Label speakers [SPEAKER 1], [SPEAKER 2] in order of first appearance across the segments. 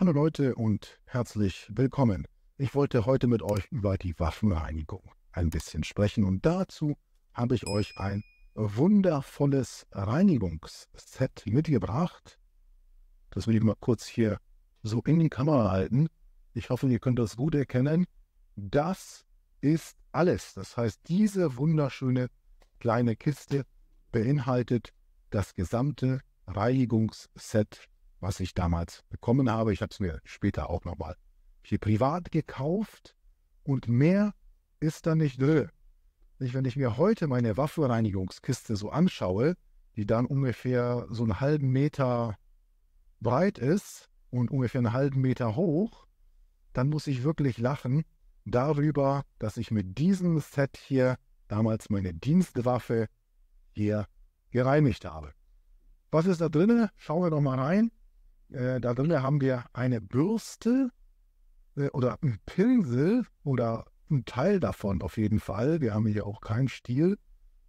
[SPEAKER 1] Hallo Leute und herzlich willkommen. Ich wollte heute mit euch über die Waffenreinigung ein bisschen sprechen und dazu habe ich euch ein wundervolles Reinigungsset mitgebracht. Das will ich mal kurz hier so in die Kamera halten. Ich hoffe, ihr könnt das gut erkennen. Das ist alles. Das heißt, diese wunderschöne kleine Kiste beinhaltet das gesamte Reinigungsset was ich damals bekommen habe. Ich habe es mir später auch nochmal hier privat gekauft und mehr ist da nicht drin. Wenn ich mir heute meine Waffenreinigungskiste so anschaue, die dann ungefähr so einen halben Meter breit ist und ungefähr einen halben Meter hoch, dann muss ich wirklich lachen darüber, dass ich mit diesem Set hier damals meine Dienstwaffe hier gereinigt habe. Was ist da drin? Schauen wir doch mal rein. Äh, da drin haben wir eine Bürste äh, oder einen Pinsel oder einen Teil davon auf jeden Fall. Wir haben hier auch keinen Stiel.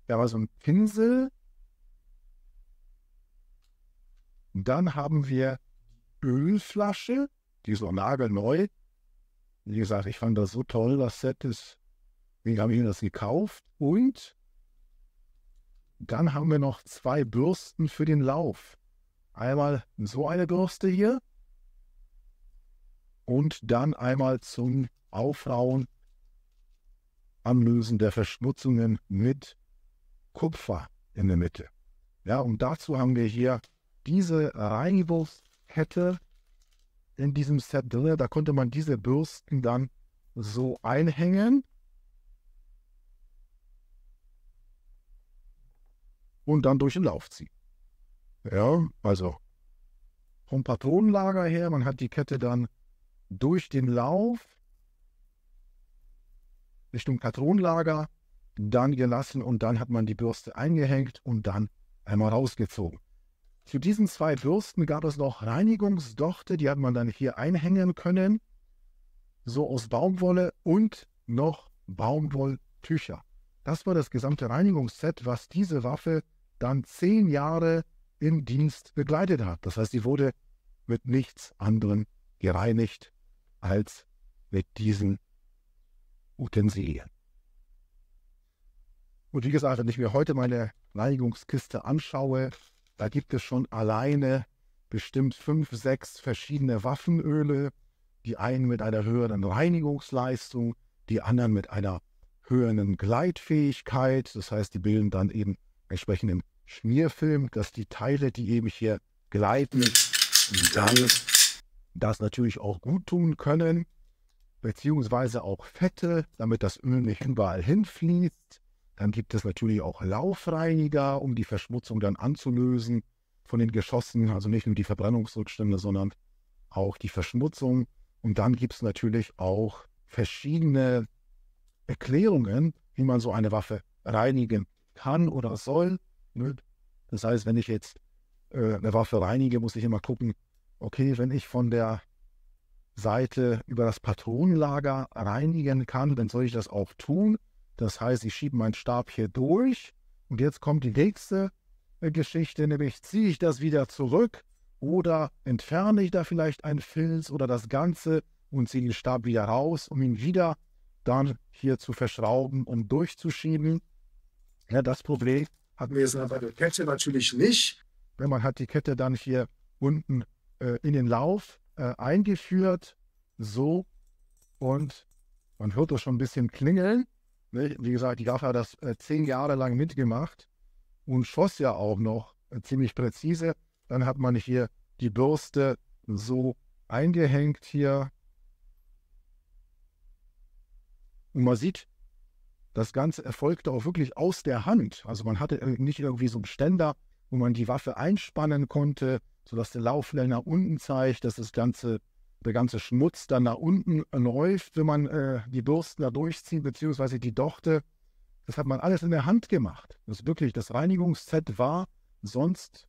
[SPEAKER 1] Wir haben also einen Pinsel. Und dann haben wir Ölflasche, die ist noch nagelneu. Wie gesagt, ich fand das so toll, das Set ist. Deswegen habe ich mir das gekauft. Und dann haben wir noch zwei Bürsten für den Lauf. Einmal so eine Bürste hier und dann einmal zum Aufrauen am Lösen der Verschmutzungen mit Kupfer in der Mitte. Ja, und dazu haben wir hier diese Reinigungskette in diesem Set drin. Da konnte man diese Bürsten dann so einhängen. Und dann durch den Lauf ziehen. Ja, also vom Patronenlager her, man hat die Kette dann durch den Lauf Richtung Patronenlager dann gelassen und dann hat man die Bürste eingehängt und dann einmal rausgezogen. Zu diesen zwei Bürsten gab es noch Reinigungsdochte, die hat man dann hier einhängen können, so aus Baumwolle und noch Baumwolltücher. Das war das gesamte Reinigungsset, was diese Waffe dann zehn Jahre im Dienst begleitet hat. Das heißt, sie wurde mit nichts anderem gereinigt als mit diesen Utensilien. Und wie gesagt, wenn ich mir heute meine Reinigungskiste anschaue, da gibt es schon alleine bestimmt fünf, sechs verschiedene Waffenöle, die einen mit einer höheren Reinigungsleistung, die anderen mit einer höheren Gleitfähigkeit. Das heißt, die bilden dann eben entsprechend im Schmierfilm, dass die Teile, die eben hier gleiten, dann das natürlich auch gut tun können, beziehungsweise auch Fette, damit das Öl nicht überall hinfließt. Dann gibt es natürlich auch Laufreiniger, um die Verschmutzung dann anzulösen von den Geschossen, also nicht nur die Verbrennungsrückstände, sondern auch die Verschmutzung. Und dann gibt es natürlich auch verschiedene Erklärungen, wie man so eine Waffe reinigen kann oder soll. Das heißt, wenn ich jetzt äh, eine Waffe reinige, muss ich immer gucken, okay, wenn ich von der Seite über das Patronenlager reinigen kann, dann soll ich das auch tun. Das heißt, ich schiebe meinen Stab hier durch und jetzt kommt die nächste äh, Geschichte, nämlich ziehe ich das wieder zurück oder entferne ich da vielleicht einen Filz oder das Ganze und ziehe den Stab wieder raus, um ihn wieder dann hier zu verschrauben und durchzuschieben. Ja, das Problem hatten wir jetzt bei der Kette natürlich nicht. Wenn ne, man hat die Kette dann hier unten äh, in den Lauf äh, eingeführt, so und man hört das schon ein bisschen klingeln. Ne, wie gesagt, die Gaffer hat das äh, zehn Jahre lang mitgemacht und schoss ja auch noch äh, ziemlich präzise. Dann hat man hier die Bürste so eingehängt hier. Und man sieht, das Ganze erfolgte auch wirklich aus der Hand. Also man hatte nicht irgendwie so einen Ständer, wo man die Waffe einspannen konnte, sodass der Lauflänge nach unten zeigt, dass das ganze, der ganze Schmutz dann nach unten äh, läuft, wenn man äh, die Bürsten da durchzieht, beziehungsweise die Dochte. Das hat man alles in der Hand gemacht. Das wirklich, das Reinigungsset war sonst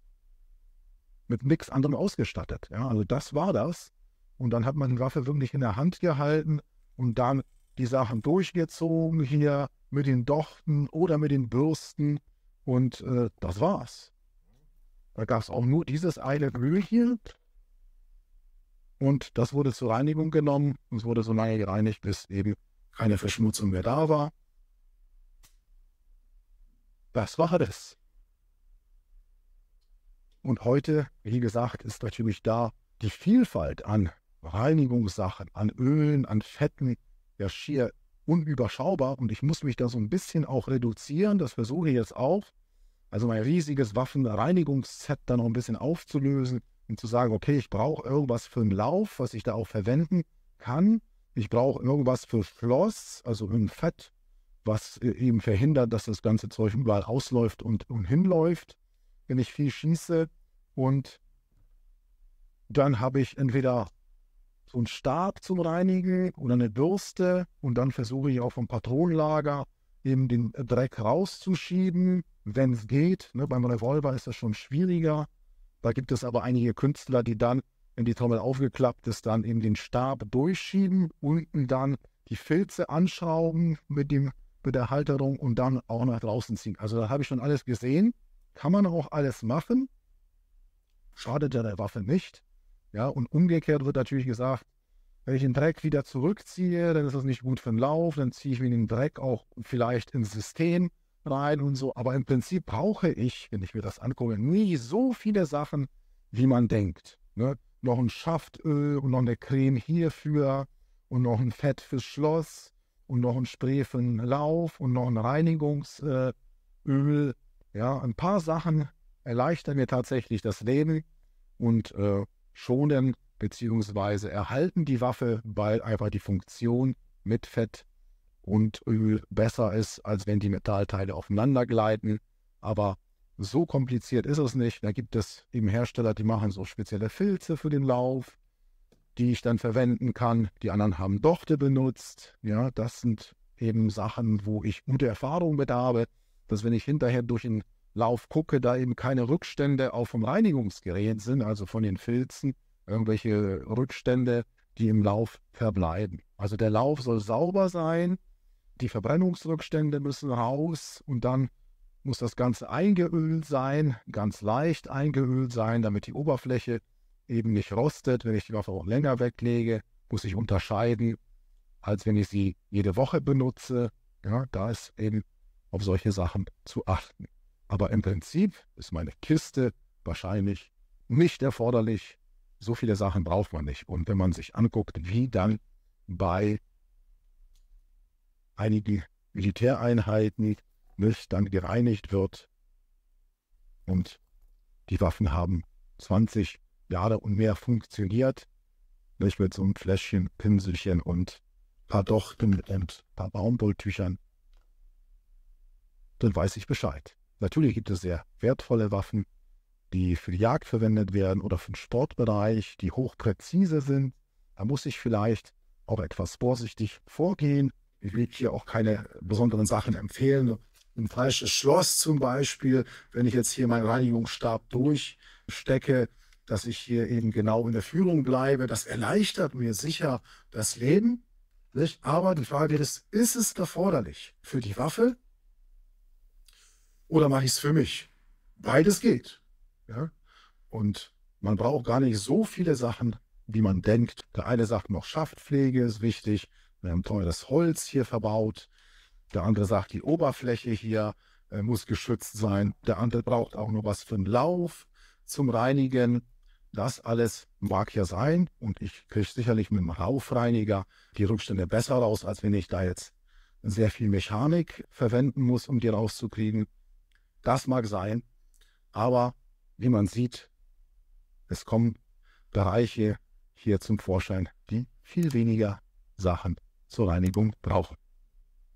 [SPEAKER 1] mit nichts anderem ausgestattet. Ja, also das war das. Und dann hat man die Waffe wirklich in der Hand gehalten und dann die Sachen durchgezogen hier, mit den Dochten oder mit den Bürsten. Und äh, das war's. Da gab es auch nur dieses eine Öl hier. Und das wurde zur Reinigung genommen. Und es wurde so lange gereinigt, bis eben keine Verschmutzung mehr da war. Das war das. Und heute, wie gesagt, ist natürlich da die Vielfalt an Reinigungssachen, an Ölen, an Fetten ja schier unüberschaubar und ich muss mich da so ein bisschen auch reduzieren. Das versuche ich jetzt auch. Also mein riesiges Waffenreinigungsset da noch ein bisschen aufzulösen und zu sagen, okay, ich brauche irgendwas für einen Lauf, was ich da auch verwenden kann. Ich brauche irgendwas für Schloss, also ein Fett, was äh, eben verhindert, dass das ganze Zeug überall ausläuft und, und hinläuft, wenn ich viel schieße. Und dann habe ich entweder so einen Stab zum Reinigen oder eine Bürste und dann versuche ich auch vom Patronenlager eben den äh, Dreck rauszuschieben, wenn es geht. Ne, beim Revolver ist das schon schwieriger. Da gibt es aber einige Künstler, die dann, wenn die Trommel aufgeklappt ist, dann eben den Stab durchschieben, unten dann die Filze anschrauben mit, dem, mit der Halterung und dann auch nach draußen ziehen. Also da habe ich schon alles gesehen. Kann man auch alles machen. Schadet ja der Waffe nicht. Ja, und umgekehrt wird natürlich gesagt, wenn ich den Dreck wieder zurückziehe, dann ist das nicht gut für den Lauf, dann ziehe ich mir den Dreck auch vielleicht ins System rein und so. Aber im Prinzip brauche ich, wenn ich mir das angucke, nie so viele Sachen, wie man denkt. Ne? Noch ein Schaftöl und noch eine Creme hierfür und noch ein Fett fürs Schloss und noch ein Spray für den Lauf und noch ein Reinigungsöl. Ja, ein paar Sachen erleichtern mir tatsächlich das Leben und äh, schonen bzw. erhalten die Waffe, weil einfach die Funktion mit Fett und Öl besser ist, als wenn die Metallteile aufeinander gleiten. Aber so kompliziert ist es nicht. Da gibt es eben Hersteller, die machen so spezielle Filze für den Lauf, die ich dann verwenden kann. Die anderen haben Dochte benutzt. Ja, das sind eben Sachen, wo ich gute Erfahrung mit habe, dass wenn ich hinterher durch ein Lauf gucke, da eben keine Rückstände auch vom Reinigungsgerät sind, also von den Filzen, irgendwelche Rückstände, die im Lauf verbleiben. Also der Lauf soll sauber sein, die Verbrennungsrückstände müssen raus und dann muss das Ganze eingeölt sein, ganz leicht eingeölt sein, damit die Oberfläche eben nicht rostet. Wenn ich die Waffe auch länger weglege, muss ich unterscheiden, als wenn ich sie jede Woche benutze. Ja, da ist eben auf solche Sachen zu achten. Aber im Prinzip ist meine Kiste wahrscheinlich nicht erforderlich. So viele Sachen braucht man nicht. Und wenn man sich anguckt, wie dann bei einigen Militäreinheiten Milch dann gereinigt wird und die Waffen haben 20 Jahre und mehr funktioniert, nicht mit so einem Fläschchen, Pinselchen und paar Dochten und paar Baumwolltüchern, dann weiß ich Bescheid. Natürlich gibt es sehr wertvolle Waffen, die für die Jagd verwendet werden oder für den Sportbereich, die hochpräzise sind. Da muss ich vielleicht auch etwas vorsichtig vorgehen. Ich will hier auch keine besonderen Sachen empfehlen. Ein falsches Schloss zum Beispiel, wenn ich jetzt hier meinen Reinigungsstab durchstecke, dass ich hier eben genau in der Führung bleibe. Das erleichtert mir sicher das Leben. Nicht? Aber die Frage ist, ist es erforderlich für die Waffe? oder mache ich es für mich? Beides geht. Ja? Und man braucht gar nicht so viele Sachen, wie man denkt. Der eine sagt noch, Schaftpflege ist wichtig. Wir haben teures Holz hier verbaut. Der andere sagt, die Oberfläche hier äh, muss geschützt sein. Der andere braucht auch noch was für einen Lauf zum Reinigen. Das alles mag ja sein und ich kriege sicherlich mit dem Raufreiniger die Rückstände besser raus, als wenn ich da jetzt sehr viel Mechanik verwenden muss, um die rauszukriegen. Das mag sein. Aber wie man sieht, es kommen Bereiche hier zum Vorschein, die viel weniger Sachen zur Reinigung brauchen.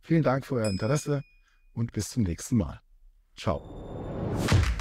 [SPEAKER 1] Vielen Dank für euer Interesse und bis zum nächsten Mal. Ciao.